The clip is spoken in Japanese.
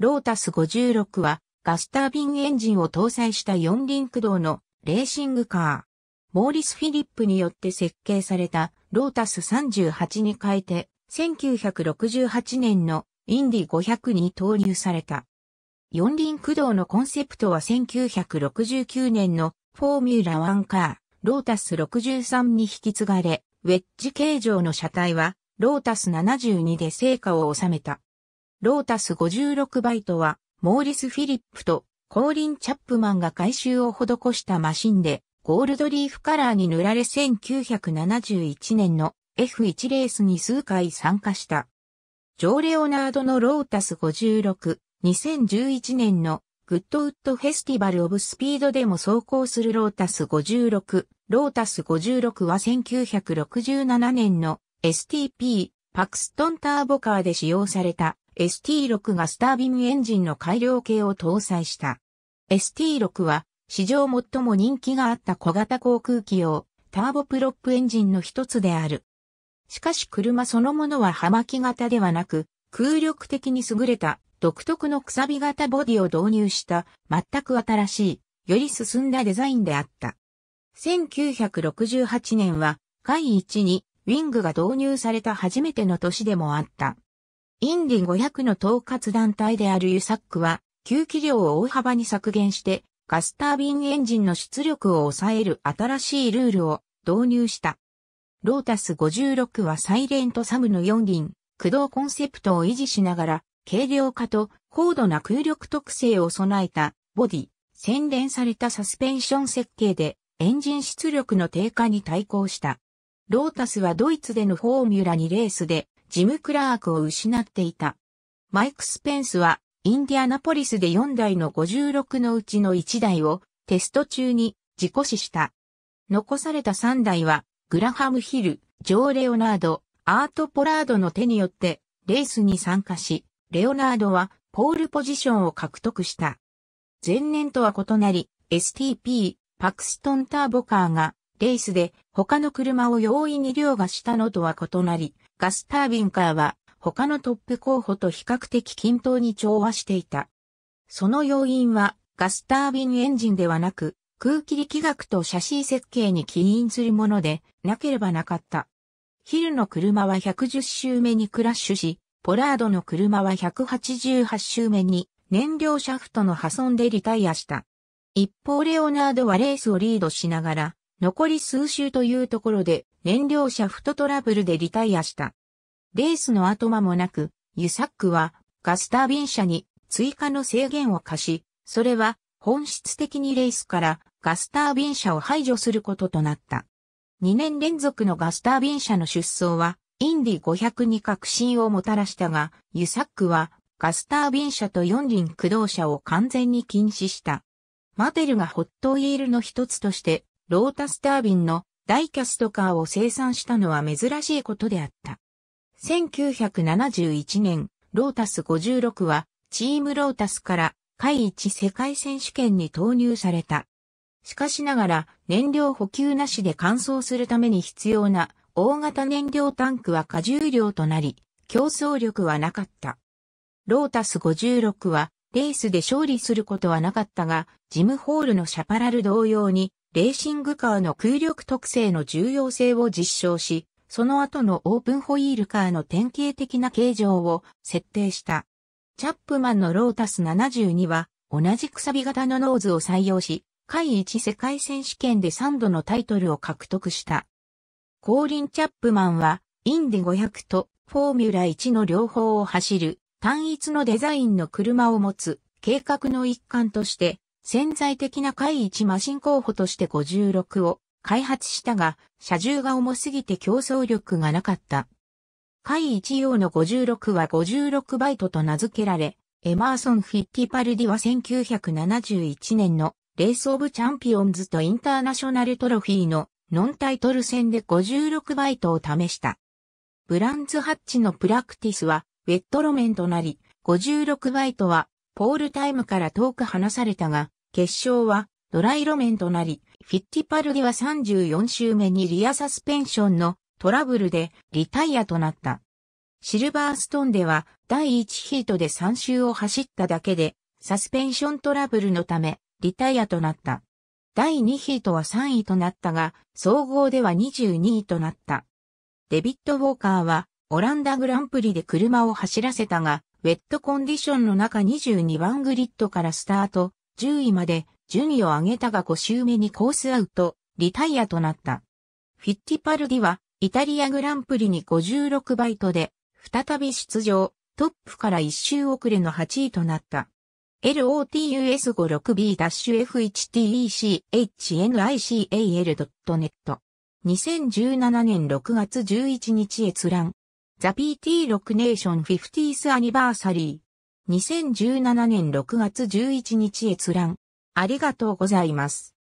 ロータス56はガスタービンエンジンを搭載した四輪駆動のレーシングカー。モーリス・フィリップによって設計されたロータス38に変えて1968年のインディ500に投入された。四輪駆動のコンセプトは1969年のフォーミュラ1カー、ロータス63に引き継がれ、ウェッジ形状の車体はロータス72で成果を収めた。ロータス56バイトは、モーリス・フィリップとコーリン・チャップマンが改修を施したマシンで、ゴールドリーフカラーに塗られ1971年の F1 レースに数回参加した。ジョー・レオナードのロータス56、2011年のグッドウッドフェスティバル・オブ・スピードでも走行するロータス56、ロータス56は1967年の STP、パクストンターボカーで使用された ST6 がスタービンエンジンの改良系を搭載した。ST6 は史上最も人気があった小型航空機用ターボプロップエンジンの一つである。しかし車そのものは葉巻型ではなく、空力的に優れた独特のくさび型ボディを導入した全く新しい、より進んだデザインであった。1968年は、第一にウィングが導入された初めての年でもあった。インディ500の統括団体であるユサックは、吸気量を大幅に削減して、ガスタービンエンジンの出力を抑える新しいルールを導入した。ロータス56はサイレントサムの4輪、駆動コンセプトを維持しながら、軽量化と高度な空力特性を備えたボディ、洗練されたサスペンション設計でエンジン出力の低下に対抗した。ロータスはドイツでのフォーミュラ2レースでジム・クラークを失っていた。マイク・スペンスは、インディアナポリスで4台の56のうちの1台をテスト中に事故死した。残された3台は、グラハム・ヒル、ジョー・レオナード、アート・ポラードの手によってレースに参加し、レオナードはポールポジションを獲得した。前年とは異なり、STP、パクストンターボカーがレースで他の車を容易に凌駕したのとは異なり、ガスタービンカーは他のトップ候補と比較的均等に調和していた。その要因はガスタービンエンジンではなく空気力学とシャシー設計に起因するものでなければなかった。ヒルの車は110周目にクラッシュし、ポラードの車は188周目に燃料シャフトの破損でリタイアした。一方レオナードはレースをリードしながら残り数周というところで燃料車フトトラブルでリタイアした。レースの後間もなく、ユサックはガスタービン車に追加の制限を課し、それは本質的にレースからガスタービン車を排除することとなった。2年連続のガスタービン車の出走はインディ500に革新をもたらしたが、ユサックはガスタービン車と四輪駆動車を完全に禁止した。マテルがホットイールの一つとしてロータスタービンのダイキャストカーを生産したのは珍しいことであった。1971年、ロータス56はチームロータスから海一世界選手権に投入された。しかしながら燃料補給なしで乾燥するために必要な大型燃料タンクは過重量となり、競争力はなかった。ロータス56はレースで勝利することはなかったが、ジムホールのシャパラル同様にレーシングカーの空力特性の重要性を実証し、その後のオープンホイールカーの典型的な形状を設定した。チャップマンのロータス72は、同じくさび型のノーズを採用し、会一世界選手権で3度のタイトルを獲得した。コーリン・チャップマンは、インディ500とフォーミュラ1の両方を走る単一のデザインの車を持つ計画の一環として潜在的な回一マシン候補として56を開発したが、車重が重すぎて競争力がなかった。回一用の56は56バイトと名付けられ、エマーソン・フィッティパルディは1971年のレース・オブ・チャンピオンズとインターナショナルトロフィーのノンタイトル戦で56バイトを試した。ブランズ・ハッチのプラクティスはウェット路面となり、56バイトはポールタイムから遠く離されたが、決勝はドライ路面となり、フィッティパルディは34周目にリアサスペンションのトラブルでリタイアとなった。シルバーストーンでは第1ヒートで3周を走っただけで、サスペンショントラブルのため、リタイアとなった。第2ヒートは3位となったが、総合では22位となった。デビッド・ウォーカーは、オランダグランプリで車を走らせたが、ウェットコンディションの中22番グリッドからスタート、10位まで順位を上げたが5周目にコースアウト、リタイアとなった。フィッティパルディは、イタリアグランプリに56バイトで、再び出場、トップから1周遅れの8位となった。l o t u s 5 6 b f h t e c h h n i c a l n e t 2017年6月11日閲覧ザ PT6 ネーション 50th Anniversary 2017年6月11日閲覧。ありがとうございます。